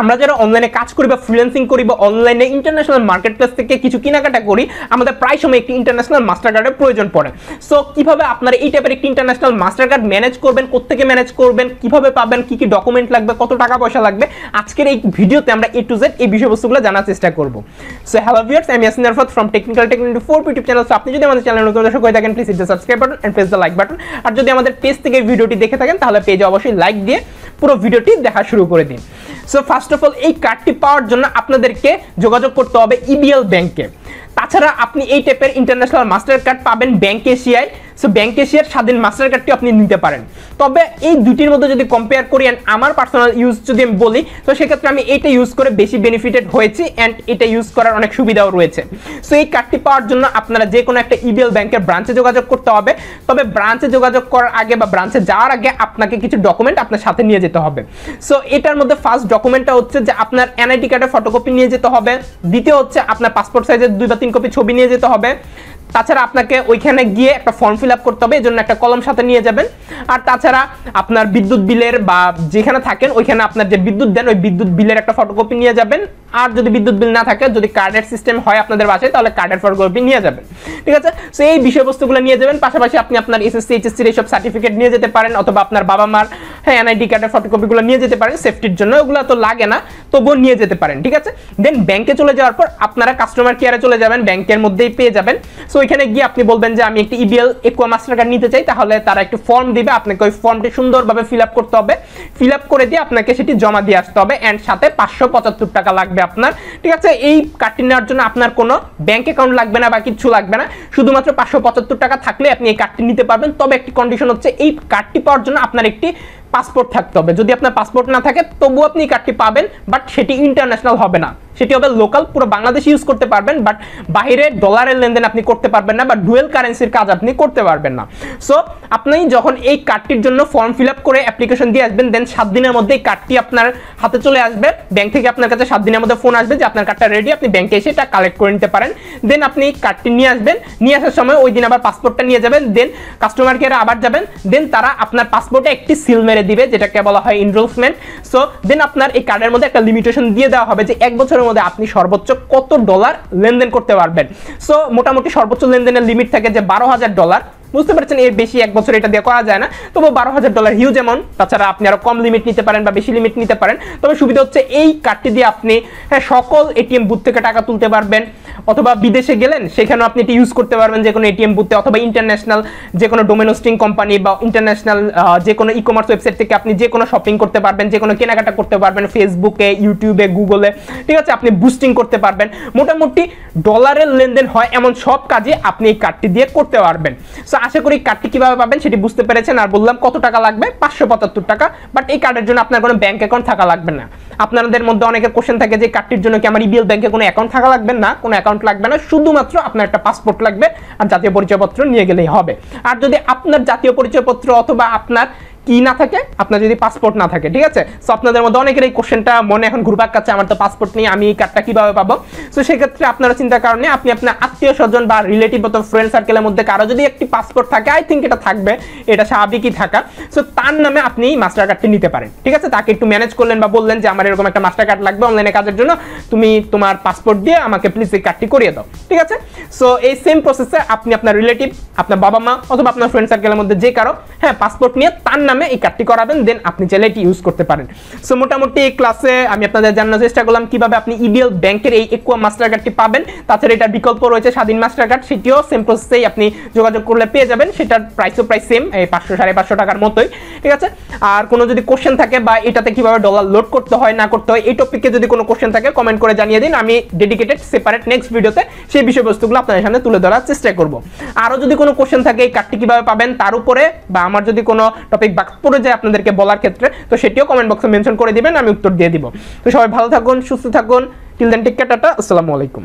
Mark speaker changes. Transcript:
Speaker 1: আমরা যারা অনলাইনে কাজ করি বা ফ্রিল্যান্সিং করি বা অনলাইনে ইন্টারন্যাশনাল মার্কেট প্লেস থেকে কিছু কেনাকাটা করি আমাদের প্রায় সময় একটি ইন্টারন্যাশনাল মাস্টার কার্ডের প্রয়োজন পড়ে সো কিভাবে আপনারা এই টাইপের একটি ইন্টারন্যাশনাল মাস্টার কার্ড ম্যানেজ করবেন কোথেকে ম্যানেজ করবেন কিভাবে পাবেন কি কি ডকুমেন্ট লাগবে কত টাকা পয়সা লাগবে আজকের এই ভিডিওতে আমরা এ টু জেড এই বিষয়বস্তুগুলো জানার চেষ্টা করব সো হ্যালো ভিউয়ার্স আমি Yasin Arfat from technical technique four YouTube channel so আপনি যদি আমাদের চ্যানেল নতুন দর্শক হয়ে থাকেন please hit subscribe button and press the like button আর যদি আমাদের পেজ থেকে ভিডিওটি দেখে থাকেন তাহলে পেজে অবশ্যই লাইক দিয়ে পুরো ভিডিওটি দেখা শুরু করে দিন সো ফার্স্ট অফ অল এই কার্ডটি পাওয়ার জন্য আপনাদেরকে যোগাযোগ করতে হবে ইবিএল e ব্যাংকে তাছাড়া আপনি এই টাইপের ইন্টারন্যাশনাল মাস্টার কার্ড পাবেন ব্যাংক এশিয়ায় সো ব্যাংক এশিয়ার স্বাধীন মাস্টার কার্ডটি আপনি নিতে পারেন তবে এই দুটির মধ্যে যদি কম্পেয়ার করি অ্যান্ড আমার পার্সোনাল ইউজ যদি আমি বলি তো সেক্ষেত্রে আমি এইটা ইউজ করে বেশি বেনিফিটেড হয়েছি অ্যান্ড এটা ইউজ করার অনেক সুবিধাও রয়েছে সো এই কার্ডটি পাওয়ার জন্য আপনারা যে কোনো একটা ইবিএল ব্যাংকের ব্রাঞ্চে যোগাযোগ করতে হবে তবে ব্রাঞ্চে যোগাযোগ করার আগে বা ব্রাঞ্চে যাওয়ার আগে আপনাকে কিছু ডকুমেন্ট আপনার সাথে নিয়ে যেতে হবে সো এটার মধ্যে ফার্স্ট ডকুমেন্টটা হচ্ছে যে আপনার এনআইটি কার্ডের ফটোকপি নিয়ে যেতে হবে দ্বিতীয় হচ্ছে আপনার পাসপোর্ট সাইজের দুই বা তিন কপি ছবি নিয়ে যেতে হবে তাছাড়া আপনাকে ওইখানে গিয়ে একটা ফর্ম ফিল আপ করতে হবে এই জন্য একটা কলম সাথে নিয়ে যাবেন আর তাছাড়া আপনার বিদ্যুৎ বিলের বা যেখানে থাকেন ওইখানে আপনার যে বিদ্যুৎ দেন ওই বিদ্যুৎ বিলের একটা ফটোকপি নিয়ে যাবেন আর যদি বিদ্যুৎ বিল না থাকে যদি কার্ডের সিস্টেম হয় আপনাদের বাসায় তাহলে কার্ডের ফটোকপি নিয়ে যাবেন ঠিক আছে সো এই বিষয়বস্তুগুলো নিয়ে যাবেন পাশাপাশি আপনি আপনার এসএসসি এইচএসসির এইসব সার্টিফিকেট নিয়ে যেতে পারেন অথবা আপনার বাবা মার হ্যাঁ এনআইডি কার্ডের ফটোকপিগুলো নিয়ে যেতে পারেন সেফটির জন্য ওগুলো তো লাগে না তবুও নিয়ে যেতে পারেন ঠিক আছে দেন ব্যাংকে চলে যাওয়ার পর আপনারা কাস্টমার কেয়ারে চলে যাবেন ব্যাংকের মধ্যেই পেয়ে যাবেন সো এখানে গিয়ে আপনি বলবেন যে আমি একটি ইবিএল একুয়া মাস্টার কার্ড নিতে চাই তাহলে তারা একটু ফর্ম দিবে আপনাকে ওই ফর্মটি সুন্দরভাবে ফিল আপ করতে হবে ফিল আপ করে দিয়ে আপনাকে সেটি জমা দিয়ে আসতে হবে অ্যান্ড সাথে পাঁচশো পঁচাত্তর টাকা লাগবে আপনার ঠিক আছে এই কার্ডটি নেওয়ার জন্য আপনার কোনো ব্যাংক অ্যাকাউন্ট লাগবে না বা কিছু লাগবে না শুধুমাত্র পাঁচশো পঁচাত্তর টাকা থাকলে আপনি এই কার্ডটি নিতে পারবেন তবে একটি কন্ডিশন হচ্ছে এই কার্ডটি পাওয়ার জন্য আপনার একটি পাসপোর্ট থাকতে হবে যদি আপনার পাসপোর্ট না থাকে তবুও আপনি এই কার্ডটি পাবেন বা বাট সেটি ইন্টারন্যাশনাল হবে না সেটি হবে লোকাল পুরো বাংলাদেশ ইউজ করতে পারবেন বাট বাইরে ডলারের লেনদেন আপনি করতে পারবেন না বা ডুয়েল কারেন্সির কাজ আপনি করতে পারবেন না সো আপনি যখন এই কার্ডটির জন্য ফর্ম ফিল করে অ্যাপ্লিকেশন দিয়ে আসবেন দেন সাত দিনের মধ্যে এই কার্ডটি আপনার হাতে চলে আসবে ব্যাংক থেকে আপনার কাছে সাত দিনের মধ্যে ফোন আসবে যে আপনার কার্ডটা রেডি আপনি ব্যাংকে এসে এটা কালেক্ট করে নিতে পারেন দেন আপনি এই কার্ডটি নিয়ে আসবেন নিয়ে আসার সময় ওই দিন আবার পাসপোর্টটা নিয়ে যাবেন দেন কাস্টমার কেয়ারে আবার যাবেন দেন তারা আপনার পাসপোর্টে একটি সিল মেরে দিবে যেটাকে বলা হয় ইনরোলমেন্ট সো দেন আপনার এই কার্ডের মধ্যে একটা লিমিটেশন দিয়ে দেওয়া হবে যে এক বছরের মধ্যে আপনি সর্বোচ্চ কত ডলার লেনদেন করতে পারবেন সো মোটামুটি সর্বোচ্চ লেনদেনের লিমিট থাকে যে বারো হাজার ডলার বুঝতে পারছেন এর বেশি এক বছর এটা দিয়ে করা যায় না তবু বারো হাজার ডলার হিউজ অ্যামাউন্ট তাছাড়া আপনি আরও কম লিমিট নিতে পারেন বা বেশি লিমিট নিতে পারেন তবে সুবিধা হচ্ছে এই কার্ডটি দিয়ে আপনি হ্যাঁ সকল এটিএম বুথ থেকে টাকা তুলতে পারবেন অথবা বিদেশে গেলেন সেখানেও আপনি এটি ইউজ করতে পারবেন যে কোনো এটিএম বুথে অথবা ইন্টারন্যাশনাল যে কোনো ডোমেনোস্টিং কোম্পানি বা ইন্টারন্যাশনাল যে কোনো ই কমার্স ওয়েবসাইট থেকে আপনি যে কোনো শপিং করতে পারবেন যে কোনো কেনাকাটা করতে পারবেন ফেসবুকে ইউটিউবে গুগলে ঠিক আছে আপনি বুস্টিং করতে পারবেন মোটামুটি ডলারের লেনদেন হয় এমন সব কাজে আপনি এই কার্ডটি দিয়ে করতে পারবেন সো আশা করি কার্ডটি কিভাবে পাবেন সেটি বুঝতে পেরেছেন আর বললাম কত টাকা লাগবে পাঁচশো পঁচাত্তর টাকা বাট এই কার্ডের জন্য আপনার কোনো ব্যাংক অ্যাকাউন্ট থাকা লাগবে না আপনাদের মধ্যে অনেকে কোশ্চেন থাকে যে কার্ডটির জন্য কি আমার ইবিএল ব্যাঙ্কে কোনো অ্যাকাউন্ট থাকা লাগবে না কোনো অ্যাকাউন্ট লাগবে না শুধুমাত্র আপনার একটা পাসপোর্ট লাগবে আর জাতীয় পরিচয়পত্র নিয়ে গেলেই হবে আর যদি আপনার জাতীয় পরিচয়পত্র অথবা আপনার কি না থাকে আপনার যদি পাসপোর্ট না থাকে ঠিক আছে সো আপনাদের মধ্যে অনেকের এই কোশ্চেনটা মনে এখন ঘুরপাক কাছে আমার তো পাসপোর্ট নেই আমি এই কার্ডটা কীভাবে পাবো সো সেক্ষেত্রে আপনারা চিন্তার কারণে আপনি আপনার আত্মীয় স্বজন বা রিলেটিভ অথবা ফ্রেন্ড সার্কেলের মধ্যে কারো যদি একটি পাসপোর্ট থাকে আই থিঙ্ক এটা থাকবে এটা স্বাভাবিকই থাকা সো তার নামে আপনি মাস্টার কার্ডটি নিতে পারেন ঠিক আছে তাকে একটু ম্যানেজ করলেন বা বললেন যে আমার এরকম একটা মাস্টার কার্ড লাগবে অনলাইনে কাজের জন্য তুমি তোমার পাসপোর্ট দিয়ে আমাকে প্লিজ এই কার্ডটি করিয়ে দাও ঠিক আছে সো এই সেম প্রসেসে আপনি আপনার রিলেটিভ আপনার বাবা মা অথবা আপনার ফ্রেন্ড সার্কেলের মধ্যে যে কারো হ্যাঁ পাসপোর্ট নিয়ে তার নামে এই কার্ডটি করাবেন দেন আপনি চাইলে এটি ইউজ করতে পারেন সো মোটামুটি এই ক্লাসে আমি আপনাদের জানার চেষ্টা করলাম কিভাবে আপনি ইবিএল ব্যাংকের এই একুয়া মাস্টার কার্ডটি পাবেন তাছাড়া এটার বিকল্প রয়েছে স্বাধীন মাস্টার কার্ড সেটিও সেম প্রসেসেই আপনি যোগাযোগ করলে পেয়ে যাবেন সেটার প্রাইসও প্রায় সেম এই পাঁচশো সাড়ে পাঁচশো টাকার মতোই ঠিক আছে আর কোনো যদি কোশ্চেন থাকে বা এটাতে কিভাবে ডলার লোড করতে হয় না করতে হয় এই টপিকে যদি কোনো কোশ্চেন থাকে কমেন্ট করে জানিয়ে দিন আমি ডেডিকেটেড সেপারেট নেক্সট ভিডিওতে সেই বিষয়বস্তুগুলো আপনাদের সামনে তুলে ধরার চেষ্টা করব আরও যদি কোনো কোশ্চেন থাকে এই কার্ডটি কীভাবে পাবেন তার উপরে বা আমার যদি কোনো টপিক বাক্স পড়ে যায় আপনাদেরকে বলার ক্ষেত্রে তো সেটিও কমেন্ট বক্সে মেনশন করে দিবেন আমি উত্তর দিয়ে দিব তো সবাই ভালো থাকুন সুস্থ থাকুন টিল দেন টিকা টাটা আসসালামু আলাইকুম